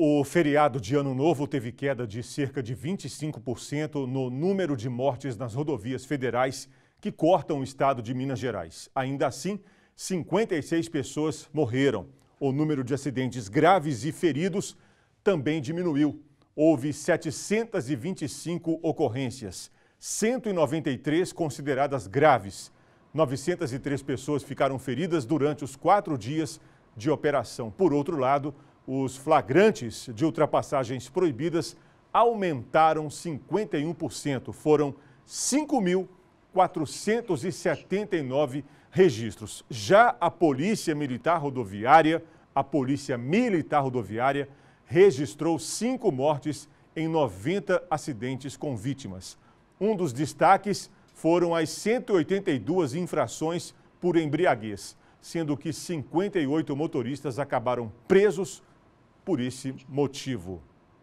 O feriado de Ano Novo teve queda de cerca de 25% no número de mortes nas rodovias federais que cortam o estado de Minas Gerais. Ainda assim, 56 pessoas morreram. O número de acidentes graves e feridos também diminuiu. Houve 725 ocorrências, 193 consideradas graves. 903 pessoas ficaram feridas durante os quatro dias de operação. Por outro lado, os flagrantes de ultrapassagens proibidas aumentaram 51%. Foram 5.479 registros. Já a Polícia Militar Rodoviária, a Polícia Militar Rodoviária registrou cinco mortes em 90 acidentes com vítimas. Um dos destaques foram as 182 infrações por embriaguez, sendo que 58 motoristas acabaram presos por esse motivo.